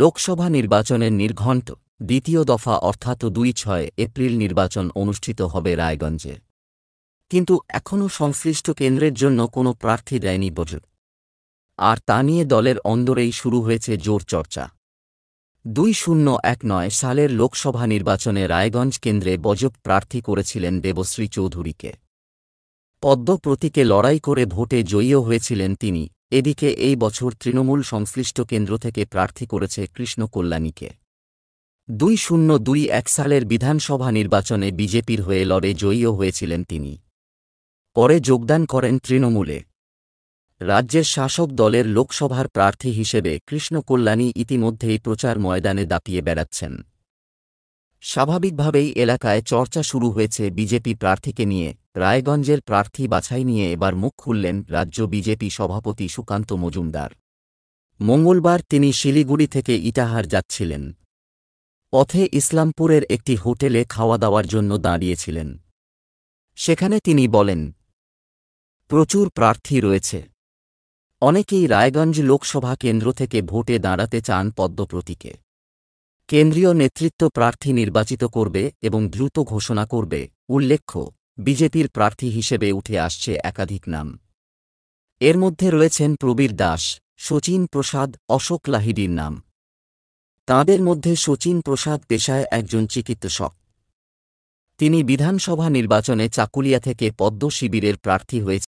লোকসভা নির্বাচনের নির্ঘণ্ট দ্বিতীয় দফা অর্থাৎ দুই ছয় এপ্রিল নির্বাচন অনুষ্ঠিত হবে রায়গঞ্জে কিন্তু এখনও সংশ্লিষ্ট কেন্দ্রের জন্য কোনো প্রার্থী দেয়নি বজর আর তা নিয়ে দলের অন্দরেই শুরু হয়েছে জোর চর্চা দুই শূন্য এক নয় সালের লোকসভা নির্বাচনে রায়গঞ্জ কেন্দ্রে বজব প্রার্থী করেছিলেন দেবশ্রী চৌধুরীকে পদ্ম প্রতীকে লড়াই করে ভোটে জয়ীও হয়েছিলেন তিনি এদিকে এই বছর তৃণমূল সংশ্লিষ্ট কেন্দ্র থেকে প্রার্থী করেছে কৃষ্ণ কল্যাণীকে দুই শূন্য দুই এক সালের বিধানসভা নির্বাচনে বিজেপির হয়ে লড়ে জয়ীও হয়েছিলেন তিনি পরে যোগদান করেন তৃণমূলে রাজ্যের শাসক দলের লোকসভার প্রার্থী হিসেবে কৃষ্ণ কল্যাণী ইতিমধ্যেই প্রচার ময়দানে দাপিয়ে বেড়াচ্ছেন স্বাভাবিকভাবেই এলাকায় চর্চা শুরু হয়েছে বিজেপি প্রার্থীকে নিয়ে রায়গঞ্জের প্রার্থী বাছাই নিয়ে এবার মুখ খুললেন রাজ্য বিজেপি সভাপতি সুকান্ত মজুমদার মঙ্গলবার তিনি শিলিগুড়ি থেকে ইটাহার যাচ্ছিলেন পথে ইসলামপুরের একটি হোটেলে খাওয়া দাওয়ার জন্য দাঁড়িয়েছিলেন সেখানে তিনি বলেন প্রচুর প্রার্থী রয়েছে অনেকেই রায়গঞ্জ লোকসভা কেন্দ্র থেকে ভোটে দাঁড়াতে চান পদ্মপ্রতীকে কেন্দ্রীয় নেতৃত্ব প্রার্থী নির্বাচিত করবে এবং দ্রুত ঘোষণা করবে উল্লেখ্য বিজেপির প্রার্থী হিসেবে উঠে আসছে একাধিক নাম এর মধ্যে রয়েছেন প্রবীর দাস শচীন প্রসাদ অশোক লাহিড়ির নাম তাঁদের মধ্যে শচীন প্রসাদ পেশায় একজন চিকিৎসক তিনি বিধানসভা নির্বাচনে চাকুলিয়া থেকে পদ্ম শিবিরের প্রার্থী হয়েছেন